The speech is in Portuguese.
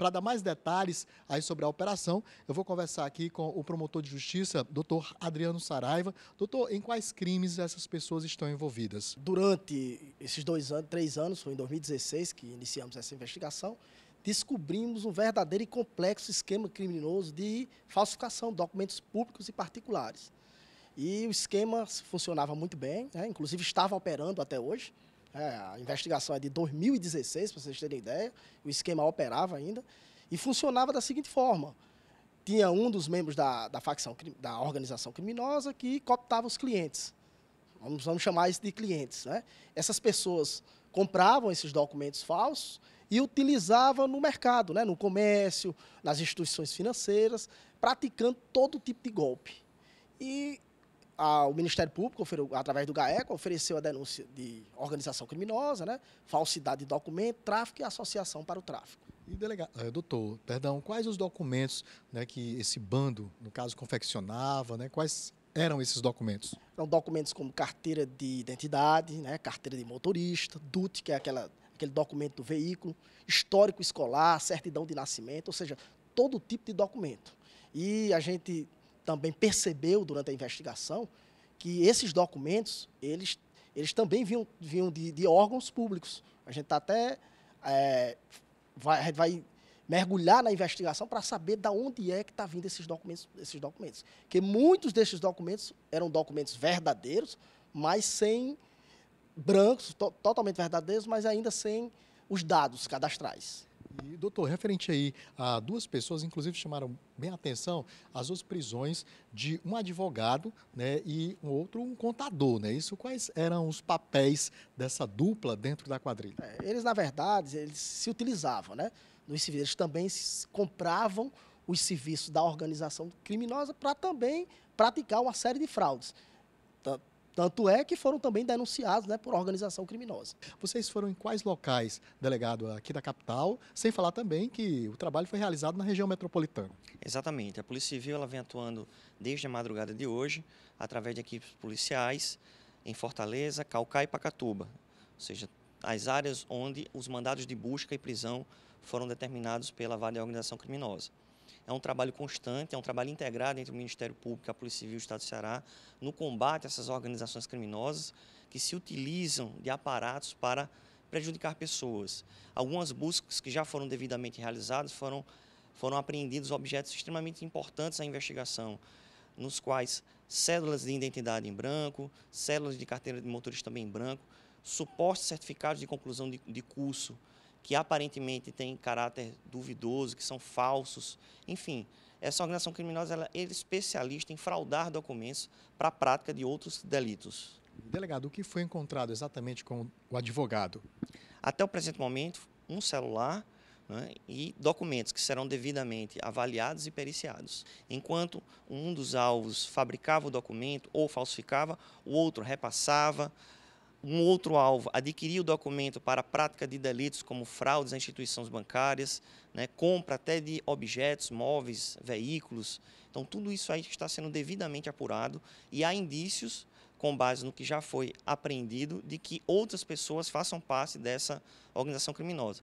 Para dar mais detalhes aí sobre a operação, eu vou conversar aqui com o promotor de justiça, doutor Adriano Saraiva. Doutor, em quais crimes essas pessoas estão envolvidas? Durante esses dois anos, três anos, foi em 2016 que iniciamos essa investigação, descobrimos um verdadeiro e complexo esquema criminoso de falsificação de documentos públicos e particulares. E o esquema funcionava muito bem, né? inclusive estava operando até hoje. É, a investigação é de 2016, para vocês terem ideia. O esquema operava ainda. E funcionava da seguinte forma. Tinha um dos membros da, da facção, da organização criminosa, que cooptava os clientes. Vamos, vamos chamar isso de clientes. Né? Essas pessoas compravam esses documentos falsos e utilizavam no mercado, né? no comércio, nas instituições financeiras, praticando todo tipo de golpe. E a, o Ministério Público, através do GAECO, ofereceu a denúncia de organização criminosa, né? falsidade de documento, tráfico e associação para o tráfico. E delegado, eh, doutor, perdão, quais os documentos né, que esse bando, no caso, confeccionava, né, quais eram esses documentos? Eram documentos como carteira de identidade, né, carteira de motorista, DUT, que é aquela, aquele documento do veículo, histórico escolar, certidão de nascimento, ou seja, todo tipo de documento. E a gente também percebeu durante a investigação que esses documentos, eles, eles também vinham, vinham de, de órgãos públicos. A gente tá até é, vai, vai mergulhar na investigação para saber de onde é que está vindo esses documentos, esses documentos. Porque muitos desses documentos eram documentos verdadeiros, mas sem brancos, to, totalmente verdadeiros, mas ainda sem os dados cadastrais. E, doutor, referente aí a duas pessoas, inclusive chamaram bem a atenção as duas prisões de um advogado né, e um outro um contador, né? Isso, quais eram os papéis dessa dupla dentro da quadrilha? É, eles, na verdade, eles se utilizavam, né? Nos civis, eles também compravam os serviços da organização criminosa para também praticar uma série de fraudes. Tanto é que foram também denunciados né, por organização criminosa. Vocês foram em quais locais, delegado, aqui da capital? Sem falar também que o trabalho foi realizado na região metropolitana. Exatamente. A Polícia Civil ela vem atuando desde a madrugada de hoje, através de equipes policiais em Fortaleza, Calcaia e Pacatuba. Ou seja, as áreas onde os mandados de busca e prisão foram determinados pela Vale da Organização Criminosa. É um trabalho constante, é um trabalho integrado entre o Ministério Público, a Polícia Civil e o Estado do Ceará no combate a essas organizações criminosas que se utilizam de aparatos para prejudicar pessoas. Algumas buscas que já foram devidamente realizadas foram, foram apreendidos objetos extremamente importantes à investigação, nos quais cédulas de identidade em branco, cédulas de carteira de motorista também em branco, supostos certificados de conclusão de, de curso que aparentemente têm caráter duvidoso, que são falsos, enfim. Essa organização criminosa ela é especialista em fraudar documentos para a prática de outros delitos. Delegado, o que foi encontrado exatamente com o advogado? Até o presente momento, um celular né, e documentos que serão devidamente avaliados e periciados. Enquanto um dos alvos fabricava o documento ou falsificava, o outro repassava, um outro alvo, adquirir o documento para a prática de delitos como fraudes a instituições bancárias, né, compra até de objetos, móveis, veículos. Então, tudo isso aí está sendo devidamente apurado e há indícios, com base no que já foi apreendido, de que outras pessoas façam parte dessa organização criminosa.